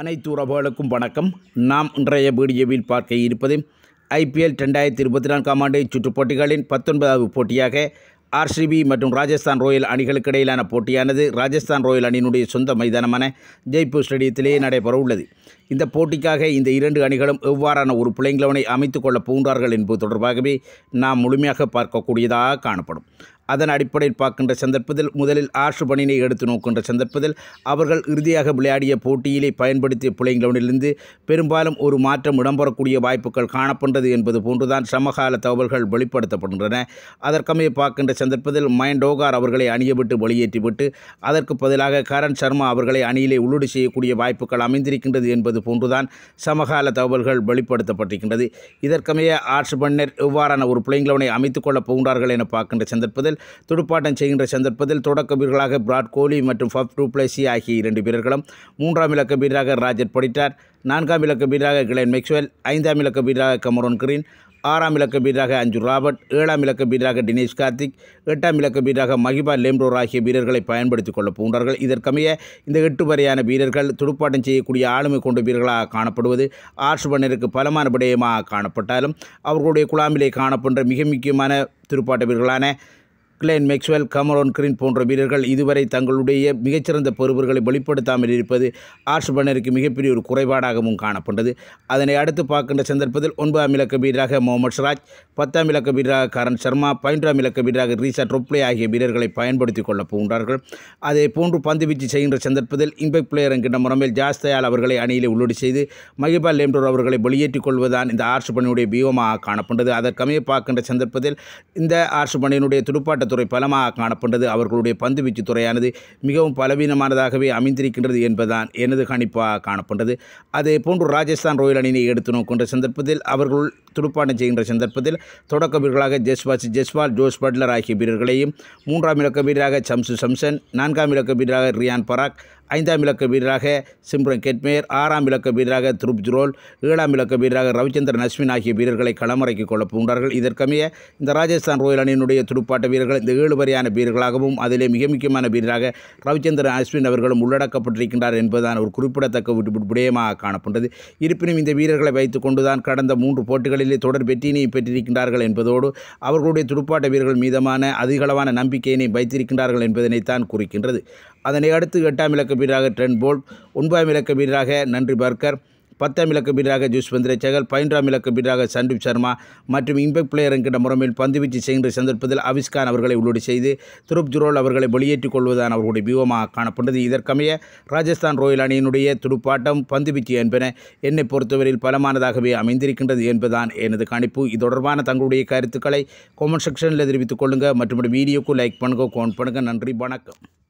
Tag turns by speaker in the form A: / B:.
A: அனைத்து உறவுகளுக்கும் வணக்கம் நாம் இன்றைய வீடியோவில் பார்க்க இருப்பது ஐபிஎல் ரெண்டாயிரத்தி இருபத்தி நான்காம் ஆண்டு சுற்றுப் போட்டிகளின் பத்தொன்பதாவது போட்டியாக ஆர்சிபி மற்றும் ராஜஸ்தான் ராயல் அணிகளுக்கு இடையிலான போட்டியானது ராஜஸ்தான் ராயல் அணியினுடைய சொந்த மைதானமான ஜெய்ப்பூர் ஸ்டேடியத்திலேயே நடைபெற உள்ளது இந்த போட்டிக்காக இந்த இரண்டு அணிகளும் எவ்வாறான ஒரு பிள்ளைங்களவனை அமைத்துக் கொள்ளப் போகின்றார்கள் என்பது தொடர்பாகவே நாம் முழுமையாக பார்க்கக்கூடியதாக காணப்படும் அதன் அடிப்படையில் பார்க்கின்ற சந்தர்ப்பத்தில் முதலில் ஆற்று பணியினை எடுத்து நோக்கின்ற சந்தர்ப்பத்தில் அவர்கள் இறுதியாக விளையாடிய போட்டியிலே பயன்படுத்திய பிள்ளைங்களிலிருந்து பெரும்பாலும் ஒரு மாற்றம் இடம்பெறக்கூடிய வாய்ப்புகள் காணப்பட்டது என்பது போன்றுதான் சமகால தகவல்கள் வெளிப்படுத்தப்படுகின்றன அதற்கமைய பார்க்கின்ற சந்தர்ப்பத்தில் மயண்டோகார் அவர்களை அணியவிட்டு விட்டு வெளியேற்றிவிட்டு அதற்கு பதிலாக கரண் சர்மா அவர்களை அணியிலே உள்ளீடு செய்யக்கூடிய வாய்ப்புகள் அமைந்திருக்கின்றது என்பது போன்றுதான் சமகால தகவல்கள் வெளிப்படுத்தப்பட்டிருக்கின்றது இதற்கமைய ஆற்று பண்ணர் எவ்வாறான ஒரு பிள்ளைங்களவனை அமைத்துக் கொள்ளப் போகின்றார்கள் என பார்க்கின்ற சந்தர்ப்பத்தில் ஆட்டத்தில் துடுப்பாட்டம் செய்கின்ற சந்தர்ப்பத்தில் தொடக்க வீரர்களாக விராட் கோலி மற்றும் ஃபப் டூப்ளசி ஆகிய இரண்டு வீரர்களும் மூன்றாம் இலக்க வீரராக ராஜர் படித்தார் நான்காம் இலக்க வீரராக கிளென் மெக்ஸ்வெல் ஐந்தாம் இலக்க வீரராக கமரோன் கிரீன் ஆறாம் இலக்க வீரராக அஞ்சு ராபர்ட் ஏழாம் இலக்க வீரராக தினேஷ் கார்த்திக் எட்டாம் இலக்க வீரராக மகிபா லேம்டோர் ஆகிய வீரர்களை பயன்படுத்திக் கொள்ளப் போன்றார்கள் இதற்கமைய இந்த எட்டு வரையான வீரர்கள் துடுப்பாட்டம் செய்யக்கூடிய ஆளுமை கொண்ட வீரர்களாக காணப்படுவது ஆர்ஷ் பண்ணருக்கு பலமான விடயமாக காணப்பட்டாலும் அவர்களுடைய குழாமிலே காணப்படுற மிக முக்கியமான துடுப்பாட்ட வீரர்களான கிளேன் மேக்ஸ்வெல் கமரோன் கிரீன் போன்ற வீரர்கள் இதுவரை தங்களுடைய மிகச்சிறந்த பெறுவர்களை வெளிப்படுத்தாமல் இருப்பது ஆர்ஷ் மிகப்பெரிய ஒரு குறைபாடாகவும் காணப்பட்டது அதனை அடுத்து பார்க்கின்ற சந்தர்ப்பத்தில் ஒன்பதாம் இலக்க வீரராக முகமது ஷராஜ் பத்தாம் இலக்க வீரராக கரண் சர்மா பன்னெண்டாம் இலக்க வீரராக ரீசா ட்ரோப்ளே ஆகிய வீரர்களை பயன்படுத்தி கொள்ள போகின்றார்கள் அதே போன்று பந்து வீச்சு செய்கின்ற சந்தர்ப்பத்தில் இம்பெக்ட் பிளேயர் என்கின்ற முறைமையில் ஜாஸ்தயால் அவர்களை அணியிலே உள்ளடி செய்து மகிபா லேம்டோர் அவர்களை வெளியேற்றிக் கொள்வதுதான் இந்த ஆர்ஷ் பணியுடைய காணப்பட்டது அதற்கமைய பார்க்கின்ற சந்தர்ப்பத்தில் இந்த ஆர்ஷ் துடுப்பாட்ட துறை பலமாக காணப்பட்டது அவர்களுடைய பந்து வீச்சு துறையானது மிகவும் பலவீனமானதாகவே அமைந்திருக்கின்றது என்பதுதான் எனது கணிப்பாக காணப்பட்டது அதே போன்று ராஜஸ்தான் ராயல் அணியினை எடுத்து நோக்கின்ற சந்தர்ப்பத்தில் அவர்கள் துடுப்பாட்டம் செய்கின்ற சந்தர்ப்பத்தில் தொடக்க வீரர்களாக ஜெஸ்வாஸ் ஜெஸ்வால் ஜோஸ் பட்லர் ஆகிய வீரர்களையும் மூன்றாம் இலக்க வீரராக சம்சு சம்சன் நான்காம் இலக்க வீரராக ரியான் பராக் ஐந்தாம் இலக்க வீரராக சிம்ரன் கெட்மேர் ஆறாம் இலக்க வீரராக துருப் ஜுரோல் ஏழாம் இலக்க வீரராக ரவிச்சந்திரன் அஸ்வின் ஆகிய வீரர்களை களமிறக்கி கொள்ளப் புகுந்தார்கள் இதற்கமைய இந்த ராஜஸ்தான் ராயல் அணியினுடைய துடுப்பாட்ட வீரர்கள் இந்த ஏழு வரையான வீரர்களாகவும் அதிலே மிக முக்கியமான வீரராக ரவிச்சந்திரன் அஸ்வின் அவர்களும் உள்ளடக்கப்பட்டிருக்கின்றார் என்பதுதான் ஒரு குறிப்பிடத்தக்க விடயமாக காணப்பட்டது இருப்பினும் இந்த வீரர்களை வைத்துக்கொண்டுதான் கடந்த மூன்று போட்டிகளிலே தொடர் வெற்றியினையும் பெற்றிருக்கின்றார்கள் என்பதோடு அவர்களுடைய துடுப்பாட்ட வீரர்கள் மீதமான அதிகளவான நம்பிக்கையினை வைத்திருக்கின்றார்கள் என்பதனைத்தான் குறிக்கின்றது அதனை அடுத்து எட்டாம் இலக்கு வீரராக ட்ரென் போல்ட் ஒன்பதாம் இலக்க வீரராக நன்றி பர்கர் பத்தாம் இலக்க வீரராக ஜூஸ்வந்திர செகல் பதினொன்றாம் இலக்க வீரராக சந்தீப் சர்மா மற்றும் இம்பெக்ட் பிளேயர் என்கிற முறையில் வீச்சு செய்கின்ற சந்தர்ப்பத்தில் அவிஸ்கான் அவர்களை உள்ளீடு செய்து துருப் ஜுரோல் அவர்களை வெளியேற்றிக் கொள்வதான் அவர்களுடைய வியூகமாக காணப்பட்டது இதற்கமைய ராஜஸ்தான் ராயல் அணியினுடைய துடுப்பாட்டம் பந்துவீச்சு என்பன என்னை பொறுத்தவரையில் பலமானதாகவே அமைந்திருக்கின்றது என்பதுதான் எனது கணிப்பு இது தொடர்பான தங்களுடைய கருத்துக்களை கொமெண்ட் செக்ஷனில் தெரிவித்துக் கொள்ளுங்கள் மற்றும் வீடியோக்கு லைக் பண்ணுங்கள் கோன் பண்ணுங்கள் நன்றி வணக்கம்